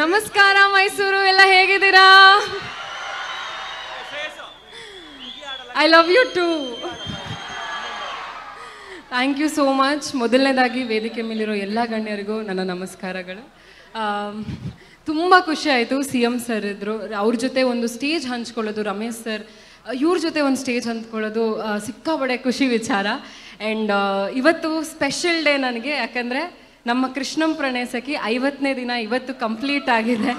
ನಮಸ್ಕಾರ ಮೈಸೂರು ಎಲ್ಲ ಹೇಗಿದ್ದೀರಾ I love you too thank you so much ಮೊದಲನೇದಾಗಿ ವೇದಿಕೆ ಮೇಲಿರೋ ಎಲ್ಲ ಗಣ್ಯರಿಗೂ ನನ್ನ ನಮಸ್ಕಾರಗಳು ತುಂಬ ಖುಷಿ ಆಯಿತು ಸಿ ಎಂ ಸರ್ ಇದ್ದರು ಅವ್ರ ಜೊತೆ ಒಂದು ಸ್ಟೇಜ್ ಹಂಚ್ಕೊಳ್ಳೋದು ರಮೇಶ್ ಸರ್ ಇವ್ರ ಜೊತೆ ಒಂದು ಸ್ಟೇಜ್ ಹಂಚ್ಕೊಳ್ಳೋದು ಸಿಕ್ಕಾಪಡೆ ಖುಷಿ ವಿಚಾರ ಆ್ಯಂಡ್ ಇವತ್ತು ಸ್ಪೆಷಲ್ ಡೇ ನನಗೆ ಯಾಕಂದರೆ ನಮ್ಮ ಕೃಷ್ಣಂ ಪ್ರಣಯಸಕ್ಕೆ ಐವತ್ತನೇ ದಿನ ಇವತ್ತು ಕಂಪ್ಲೀಟ್ ಆಗಿದೆ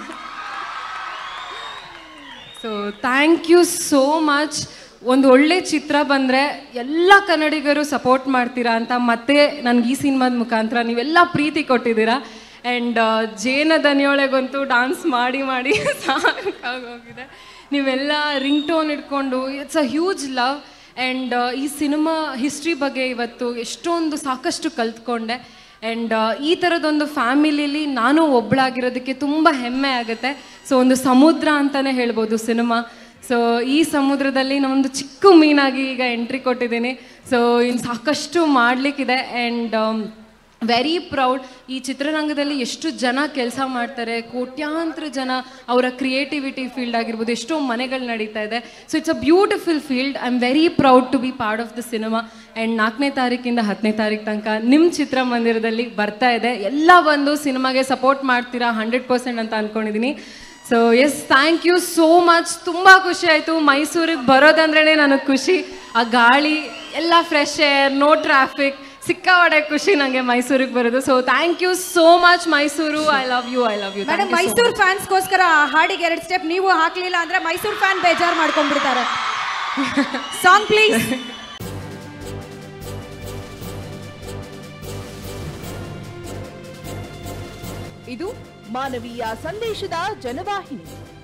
so thank you so much ಒಂದು ಒಳ್ಳೆ ಚಿತ್ರ ಬಂದರೆ ಎಲ್ಲ ಕನ್ನಡಿಗರು ಸಪೋರ್ಟ್ ಮಾಡ್ತೀರಾ ಅಂತ ಮತ್ತೆ ನನಗೆ ಈ ಸಿನಿಮಾದ ಮುಖಾಂತರ ನೀವೆಲ್ಲ ಪ್ರೀತಿ ಕೊಟ್ಟಿದ್ದೀರಾ ಆ್ಯಂಡ್ uh, ಜೇನ ದನಿಯೊಳಗಂತೂ ಡಾನ್ಸ್ ಮಾಡಿ ಮಾಡಿ ಸಾಕಾಗೋಗಿದೆ ನೀವೆಲ್ಲ ರಿಂಗ್ ಟೋನ್ ಇಟ್ಕೊಂಡು it's a huge love and ಈ ಸಿನಿಮಾ ಹಿಸ್ಟ್ರಿ ಬಗ್ಗೆ ಇವತ್ತು ಎಷ್ಟೊಂದು ಸಾಕಷ್ಟು ಕಲ್ತ್ಕೊಂಡೆ ಆ್ಯಂಡ್ uh, ಈ ಥರದೊಂದು ಫ್ಯಾಮಿಲಿಲಿ ನಾನು ಒಬ್ಬಳಾಗಿರೋದಕ್ಕೆ ತುಂಬ ಹೆಮ್ಮೆ ಆಗುತ್ತೆ ಸೊ ಒಂದು ಸಮುದ್ರ ಅಂತಲೇ ಹೇಳ್ಬೋದು ಸಿನಿಮಾ ಸೊ ಈ ಸಮುದ್ರದಲ್ಲಿ ನಾನೊಂದು ಚಿಕ್ಕ ಮೀನಾಗಿ ಈಗ ಎಂಟ್ರಿ ಕೊಟ್ಟಿದ್ದೀನಿ ಸೊ ಇನ್ನು ಸಾಕಷ್ಟು ಮಾಡಲಿಕ್ಕಿದೆ ಆ್ಯಂಡ್ ವೆರಿ ಪ್ರೌಡ್ ಈ ಚಿತ್ರರಂಗದಲ್ಲಿ ಎಷ್ಟು ಜನ ಕೆಲಸ ಮಾಡ್ತಾರೆ ಕೋಟ್ಯಾಂತರ ಜನ ಅವರ ಕ್ರಿಯೇಟಿವಿಟಿ ಫೀಲ್ಡ್ ಆಗಿರ್ಬೋದು ಎಷ್ಟೋ ಮನೆಗಳು ನಡೀತಾ ಇದೆ so it's a beautiful field I am very proud to be part of the cinema and ನಾಲ್ಕನೇ ತಾರೀಕಿಂದ ಹತ್ತನೇ ತಾರೀಕು ತನಕ ನಿಮ್ಮ ಚಿತ್ರಮಂದಿರದಲ್ಲಿ ಬರ್ತಾ ಇದೆ ಎಲ್ಲ ಬಂದು ಸಿನಿಮಾಗೆ ಸಪೋರ್ಟ್ ಮಾಡ್ತೀರಾ ಹಂಡ್ರೆಡ್ ಪರ್ಸೆಂಟ್ ಅಂತ ಅಂದ್ಕೊಂಡಿದ್ದೀನಿ so yes thank you so much ತುಂಬ ಖುಷಿ ಆಯಿತು ಮೈಸೂರಿಗೆ ಬರೋದಂದ್ರೇ ನನಗೆ ಖುಷಿ ಆ ಗಾಳಿ ಎಲ್ಲ ಫ್ರೆಶ್ ಏರ್ ನೋ ಟ್ರಾಫಿಕ್ ಸಿಕ್ಕಾಪಡೆ ಖುಷಿ ನನಗೆ ಮೈಸೂರಿಗೆ ಬರೋದು so thank you so much Mysuru I love you I love you madam Mysuru ಫ್ಯಾನ್ಸ್ಗೋಸ್ಕರ ಹಾಡಿಗೆ ಎರಡು ಸ್ಟೆಪ್ ನೀವು ಹಾಕ್ಲಿಲ್ಲ ಅಂದ್ರೆ ಮೈಸೂರು ಫ್ಯಾನ್ ಬೇಜಾರು ಮಾಡ್ಕೊಂಡ್ಬಿಡ್ತಾರೆ ಸಾಂಗ್ ಪ್ಲೀಸ್ ಇದು ಮಾನವೀಯ ಸಂದೇಶದ ಜನವಾಹಿನಿ